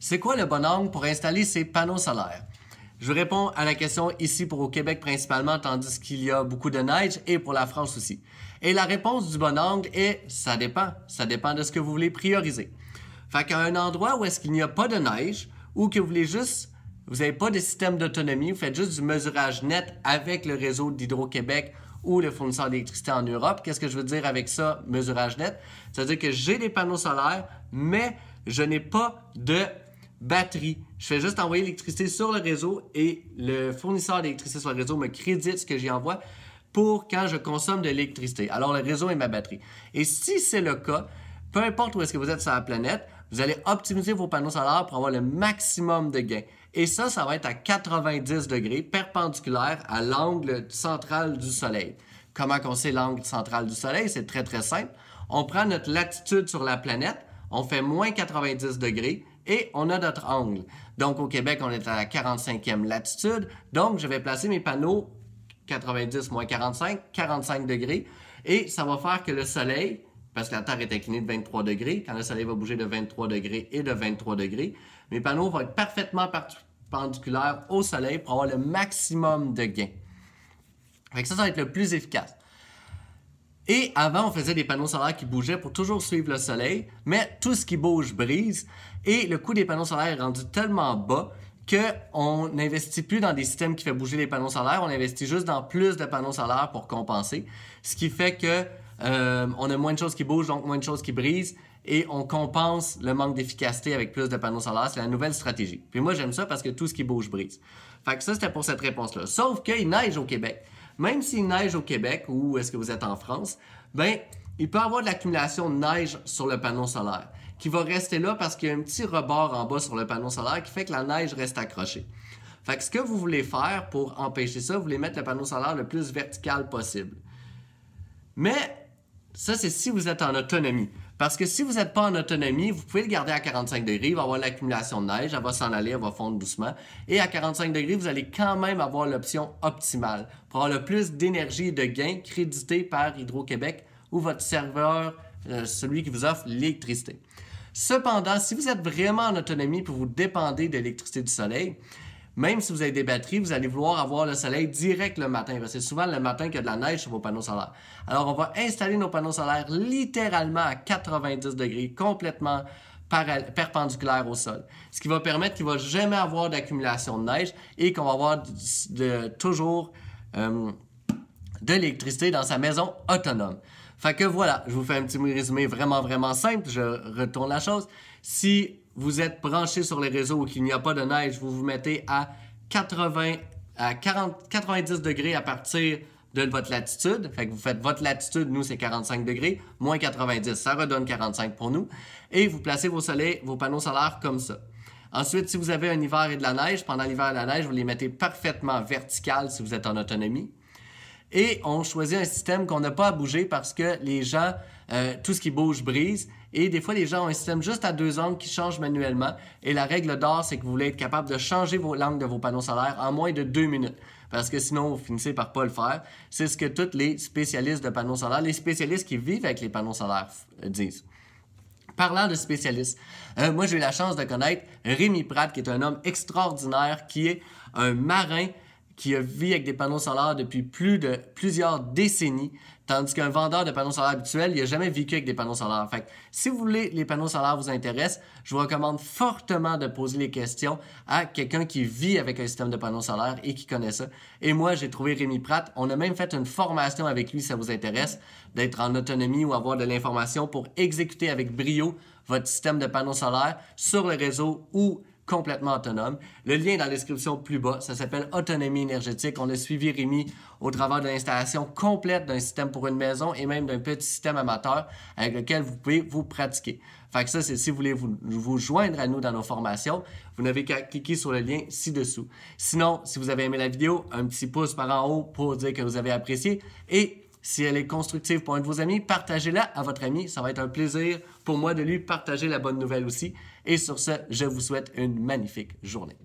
C'est quoi le bon angle pour installer ces panneaux solaires? Je réponds à la question ici pour au Québec principalement, tandis qu'il y a beaucoup de neige et pour la France aussi. Et la réponse du bon angle est ça dépend. Ça dépend de ce que vous voulez prioriser. Fait qu'à un endroit où est-ce qu'il n'y a pas de neige ou que vous voulez juste, vous n'avez pas de système d'autonomie, vous faites juste du mesurage net avec le réseau d'Hydro-Québec ou le fournisseur d'électricité en Europe. Qu'est-ce que je veux dire avec ça, mesurage net? C'est-à-dire que j'ai des panneaux solaires, mais je n'ai pas de batterie. Je fais juste envoyer l'électricité sur le réseau et le fournisseur d'électricité sur le réseau me crédite ce que j'y envoie pour quand je consomme de l'électricité. Alors le réseau est ma batterie. Et si c'est le cas, peu importe où est-ce que vous êtes sur la planète, vous allez optimiser vos panneaux solaires pour avoir le maximum de gains. Et ça, ça va être à 90 degrés perpendiculaire à l'angle central du Soleil. Comment on sait l'angle central du Soleil? C'est très très simple. On prend notre latitude sur la planète, on fait moins 90 degrés, et on a notre angle. Donc au Québec, on est à la 45e latitude, donc je vais placer mes panneaux 90 moins 45, 45 degrés, et ça va faire que le soleil, parce que la Terre est inclinée de 23 degrés, quand le soleil va bouger de 23 degrés et de 23 degrés, mes panneaux vont être parfaitement perpendiculaires au soleil pour avoir le maximum de gains. ça, ça va être le plus efficace. Et avant, on faisait des panneaux solaires qui bougeaient pour toujours suivre le soleil, mais tout ce qui bouge brise. Et le coût des panneaux solaires est rendu tellement bas qu'on n'investit plus dans des systèmes qui font bouger les panneaux solaires, on investit juste dans plus de panneaux solaires pour compenser. Ce qui fait que euh, on a moins de choses qui bougent, donc moins de choses qui brisent, et on compense le manque d'efficacité avec plus de panneaux solaires. C'est la nouvelle stratégie. Puis moi, j'aime ça parce que tout ce qui bouge brise. Fait que ça, c'était pour cette réponse-là. Sauf qu'il neige au Québec même s'il neige au Québec ou est-ce que vous êtes en France, ben, il peut y avoir de l'accumulation de neige sur le panneau solaire qui va rester là parce qu'il y a un petit rebord en bas sur le panneau solaire qui fait que la neige reste accrochée. Fait que ce que vous voulez faire pour empêcher ça, vous voulez mettre le panneau solaire le plus vertical possible. Mais ça, c'est si vous êtes en autonomie. Parce que si vous n'êtes pas en autonomie, vous pouvez le garder à 45 degrés, il va avoir l'accumulation de neige, elle va s'en aller, elle va fondre doucement. Et à 45 degrés, vous allez quand même avoir l'option optimale pour avoir le plus d'énergie et de gains crédité par Hydro-Québec ou votre serveur, euh, celui qui vous offre l'électricité. Cependant, si vous êtes vraiment en autonomie pour vous dépendez de l'électricité du soleil, même si vous avez des batteries, vous allez vouloir avoir le soleil direct le matin, parce que c'est souvent le matin qu'il y a de la neige sur vos panneaux solaires. Alors, on va installer nos panneaux solaires littéralement à 90 degrés, complètement perpendiculaire au sol. Ce qui va permettre qu'il ne va jamais avoir d'accumulation de neige et qu'on va avoir toujours euh, de l'électricité dans sa maison autonome. Fait que voilà, je vous fais un petit résumé vraiment, vraiment simple. Je retourne la chose. Si vous êtes branché sur les réseaux où qu'il n'y a pas de neige, vous vous mettez à 80 à 90 degrés à partir de votre latitude. Fait que vous faites votre latitude, nous c'est 45 degrés, moins 90, ça redonne 45 pour nous. Et vous placez vos soleils, vos panneaux solaires comme ça. Ensuite, si vous avez un hiver et de la neige, pendant l'hiver et la neige, vous les mettez parfaitement verticales si vous êtes en autonomie et on choisit un système qu'on n'a pas à bouger parce que les gens, euh, tout ce qui bouge brise. Et des fois, les gens ont un système juste à deux angles qui change manuellement. Et la règle d'or, c'est que vous voulez être capable de changer vos l'angle de vos panneaux solaires en moins de deux minutes. Parce que sinon, vous finissez par pas le faire. C'est ce que tous les spécialistes de panneaux solaires, les spécialistes qui vivent avec les panneaux solaires euh, disent. Parlant de spécialistes, euh, moi j'ai eu la chance de connaître Rémi Pratt, qui est un homme extraordinaire, qui est un marin qui a vécu avec des panneaux solaires depuis plus de plusieurs décennies, tandis qu'un vendeur de panneaux solaires habituel, n'a jamais vécu avec des panneaux solaires. Fait si vous voulez les panneaux solaires vous intéressent, je vous recommande fortement de poser les questions à quelqu'un qui vit avec un système de panneaux solaires et qui connaît ça. Et moi, j'ai trouvé Rémi Pratt. On a même fait une formation avec lui si ça vous intéresse, d'être en autonomie ou avoir de l'information pour exécuter avec brio votre système de panneaux solaires sur le réseau ou complètement autonome. Le lien est dans la description plus bas, ça s'appelle Autonomie énergétique. On a suivi Rémi au travers de l'installation complète d'un système pour une maison et même d'un petit système amateur avec lequel vous pouvez vous pratiquer. Fait ça, c'est si vous voulez vous, vous, joindre à nous dans nos formations, vous n'avez qu'à cliquer sur le lien ci-dessous. Sinon, si vous avez aimé la vidéo, un petit pouce par en haut pour dire que vous avez apprécié et si elle est constructive pour un de vos amis, partagez-la à votre ami. Ça va être un plaisir pour moi de lui partager la bonne nouvelle aussi. Et sur ce, je vous souhaite une magnifique journée.